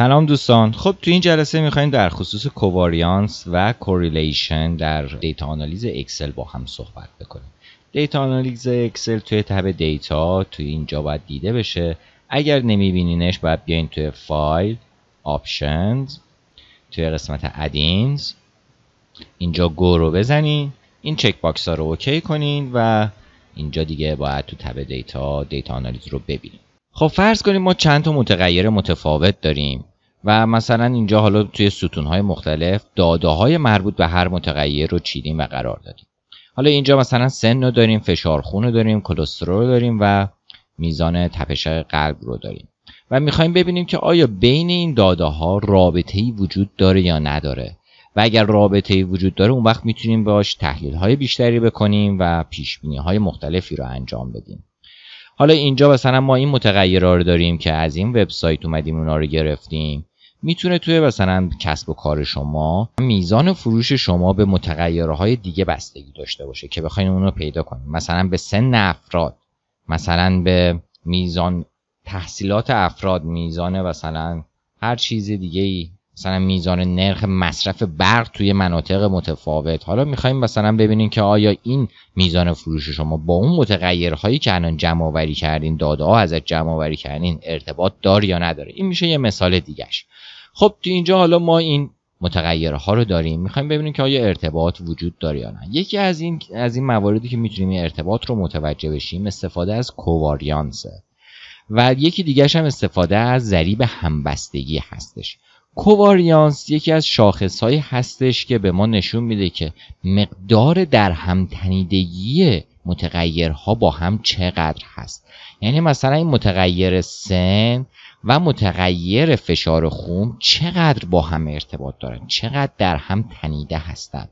سلام دوستان خب تو این جلسه میخوایم در خصوص کوواریانس و کوریلیشن در دیتا آنالیز اکسل با هم صحبت بکنیم دیتا آنالیز اکسل توی تب دیتا توی اینجا باید دیده بشه اگر نمیبینینش باید بیاین توی فایل آپشنز توی قسمت ادینز اینجا گو رو بزنین این چک باکس ها رو اوکی کنین و اینجا دیگه باید تو تب دیتا دیتا آنالیز رو ببینیم خب فرض کنیم ما چند تا متغیر متفاوت داریم و مثلا اینجا حالا توی ستونهای مختلف داده های مربوط به هر متغیر رو چیدیم و قرار دادیم حالا اینجا مثلا سن رو داریم فشار خون رو داریم کلسترول رو داریم و میزان تپش قلب رو داریم و میخوایم ببینیم که آیا بین این داده ها رابطه ای وجود داره یا نداره و اگر رابطه ای وجود داره اون وقت میتونیم باش تحلیل های بیشتری بکنیم و پیش بینی های مختلفی رو انجام بدیم حالا اینجا مثلا ما این متغیرها رو داریم که از این وبسایت اومدیم اونا رو گرفتیم میتونه توی مثلا کسب و کار شما میزان فروش شما به متغیرهای دیگه بستگی داشته باشه که بخواین اون رو پیدا کنیم مثلا به سن افراد مثلا به میزان تحصیلات افراد میزان مثلا هر چیز دیگه ای مثلا میزان نرخ مصرف برق توی مناطق متفاوت حالا میخوایم مثلا ببینیم که آیا این میزان فروش شما با اون متغیرهایی که الان جمع آوری کردین داده ها ازت جمع آوری کردین ارتباط دار یا نداره این میشه یه مثال دیگش خب تو اینجا حالا ما این متغیرها رو داریم میخوایم ببینیم که آیا ارتباط وجود داره یا نه یکی از این از این مواردی که میتونیم ارتباط رو متوجه بشیم استفاده از کوواریانس و یکی دیگرش هم استفاده از ضریب همبستگی هستش کوواریانس یکی از شاخصهایی هستش که به ما نشون میده که مقدار در هم تنیدگی متغیرها با هم چقدر هست یعنی مثلا این متغیر سن و متغیر فشار خون چقدر با هم ارتباط دارن چقدر در هم تنیده هستن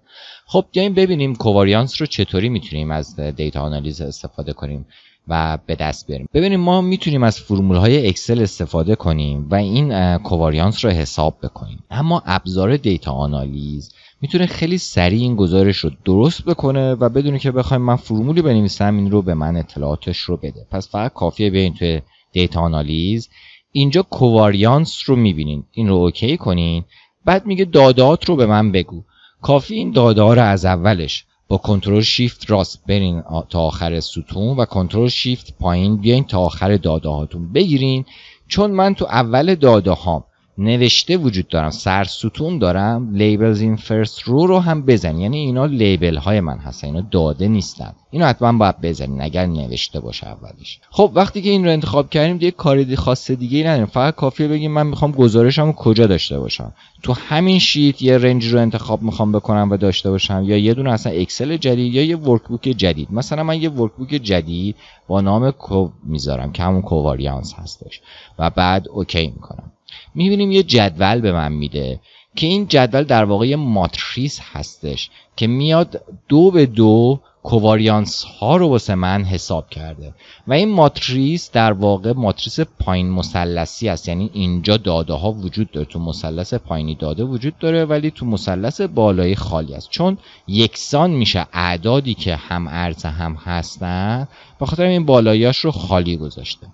خب بیایم ببینیم کوواریانس رو چطوری میتونیم از دیتا آنالیز استفاده کنیم و به دست بیاریم ببینیم ما میتونیم از فرمول های اکسل استفاده کنیم و این کوواریانس رو حساب بکنیم اما ابزار دیتا آنالیز میتونه خیلی سریع این گزارش رو درست بکنه و بدون که بخوایم من فرمولی بنویسم این رو به من اطلاعاتش رو بده پس فقط کافیه بیاین توی دیتا آنالیز اینجا کوواریانس رو میبینین این رو اوکی کنین بعد میگه دادات رو به من بگو کافی این داده رو از اولش با کنترل شیفت راست برین تا آخر ستون و کنترل شیفت پایین بیاین تا آخر داده هاتون بگیرین چون من تو اول داده هام نوشته وجود دارم سرستون دارم لیبلز این فرست رو رو هم بزنی، یعنی اینا لیبل های من هستن اینا داده نیستن اینو حتما باید بزنین اگر نوشته باشه اولش خب وقتی که این رو انتخاب کردیم دیگه کاری دی خاص دیگه ای نداریم فقط کافیه بگیم من میخوام گزارشمو کجا داشته باشم تو همین شیت یه رنج رو انتخاب میخوام بکنم و داشته باشم یا یه دونه اصلا اکسل جدید یا یه بوک جدید مثلا من یه بوک جدید با نام کو میذارم که همون کوواریانس هستش و بعد اوکی میکنم میبینیم یه جدول به من میده که این جدول در واقع یه ماتریس هستش که میاد دو به دو کوواریانس ها رو واسه من حساب کرده و این ماتریس در واقع ماتریس پایین مثلثی است یعنی اینجا داده ها وجود داره تو مثلث پایینی داده وجود داره ولی تو مثلث بالایی خالی است چون یکسان میشه اعدادی که هم ارز هم هستن به خاطر این بالاییاش رو خالی گذاشته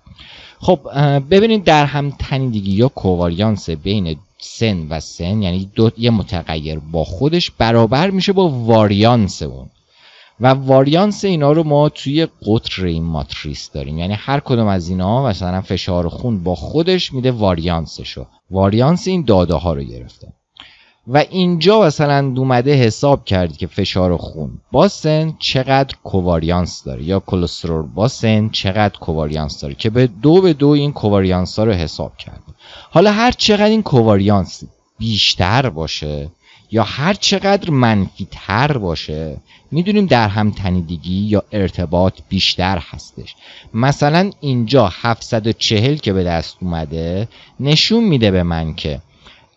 خب ببینید در هم تنیدگی یا کوواریانس بین سن و سن یعنی دو یه متغیر با خودش برابر میشه با واریانس اون و واریانس اینا رو ما توی قطر این ماتریس داریم یعنی هر کدوم از اینا مثلا فشار خون با خودش میده واریانسشو واریانس این داده ها رو گرفته و اینجا مثلا اومده حساب کرد که فشار خون با سن چقدر کوواریانس داره یا کلسترول با سن چقدر کوواریانس داره که به دو به دو این کوواریانس ها رو حساب کرد حالا هر چقدر این کوواریانس بیشتر باشه یا هر چقدر منفی تر باشه میدونیم در هم تنیدگی یا ارتباط بیشتر هستش مثلا اینجا 740 که به دست اومده نشون میده به من که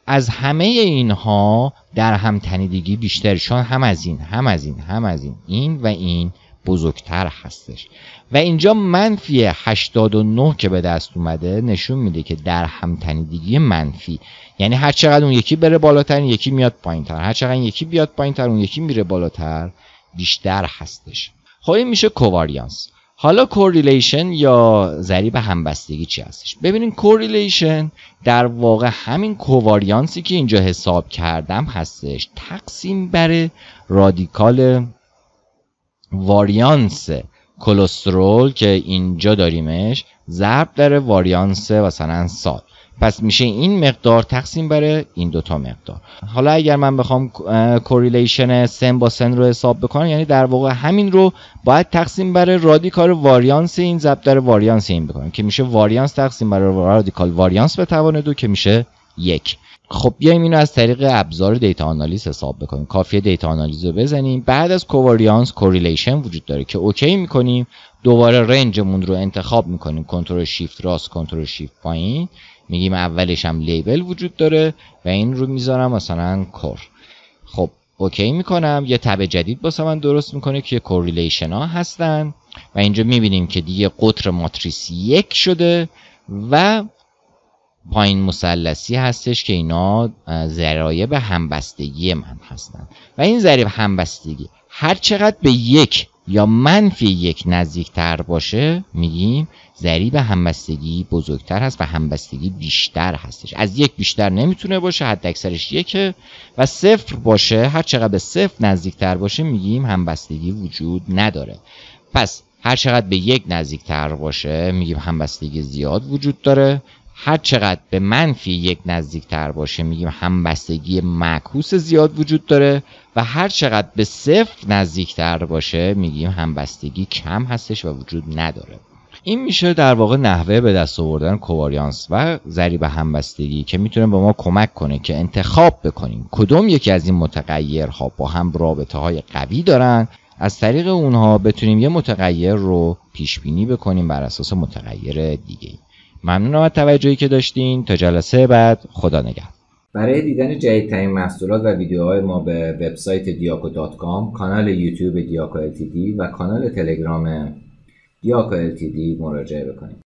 از همه اینها در هم تنیدگی بیشتر هم از این هم از این هم از این این و این بزرگتر هستش و اینجا منفی 89 که به دست اومده نشون میده که در همتنیدگی منفی یعنی هر چقدر اون یکی بره بالاتر یکی میاد پایین تر هر چقدر یکی بیاد پایین تر اون یکی میره بالاتر بیشتر هستش خب میشه کوواریانس حالا کوریلیشن یا ذریب همبستگی چی هستش ببینین کوریلیشن در واقع همین کوواریانسی که اینجا حساب کردم هستش تقسیم بر رادیکال واریانس کلسترول که اینجا داریمش ضرب در واریانس مثلا سال پس میشه این مقدار تقسیم بر این دوتا مقدار حالا اگر من بخوام کوریلیشن سن با سن رو حساب بکنم یعنی در واقع همین رو باید تقسیم بر رادیکال واریانس این ضرب در واریانس این بکنم که میشه واریانس تقسیم بر رادیکال واریانس به توان دو که میشه یک خب بیایم اینو از طریق ابزار دیتا آنالیز حساب بکنیم کافیه دیتا آنالیز رو بزنیم بعد از کوواریانس کوریلیشن وجود داره که اوکی میکنیم دوباره رنجمون رو انتخاب میکنیم کنترل شیفت راست کنترل شیفت پایین میگیم اولش هم لیبل وجود داره و این رو میذارم مثلا کور خب اوکی میکنم یه تب جدید باسه من درست میکنه که کوریلیشن ها هستن و اینجا میبینیم که دیگه قطر ماتریس یک شده و پایین مسلسی هستش که اینا به همبستگی من هستن و این ضریب همبستگی هر چقدر به یک یا منفی یک نزدیک تر باشه میگیم ضریب همبستگی بزرگتر هست و همبستگی بیشتر هستش از یک بیشتر نمیتونه باشه حد اکثرش یکه و صفر باشه هر چقدر به صفر نزدیک تر باشه میگیم همبستگی وجود نداره پس هر چقدر به یک نزدیک تر باشه میگیم همبستگی زیاد وجود داره هر چقدر به منفی یک نزدیک تر باشه میگیم همبستگی معکوس زیاد وجود داره و هر چقدر به صفر تر باشه میگیم همبستگی کم هستش و وجود نداره این میشه در واقع نحوه به دست آوردن کوواریانس و ذریب همبستگی که میتونه به ما کمک کنه که انتخاب بکنیم کدوم یکی از این متغیرها با هم رابطه های قوی دارن از طریق اونها بتونیم یه متغیر رو پیش بینی بکنیم بر اساس متغیر دیگه ممنونم از توجهی که داشتین تا جلسه بعد خدا نگهدار برای دیدن جدیدترین محصولات و ویدیوهای ما به وبسایت diaco.com، کانال یوتیوب دیاکو LTD و کانال تلگرام دیاکو LTD مراجعه بکنید.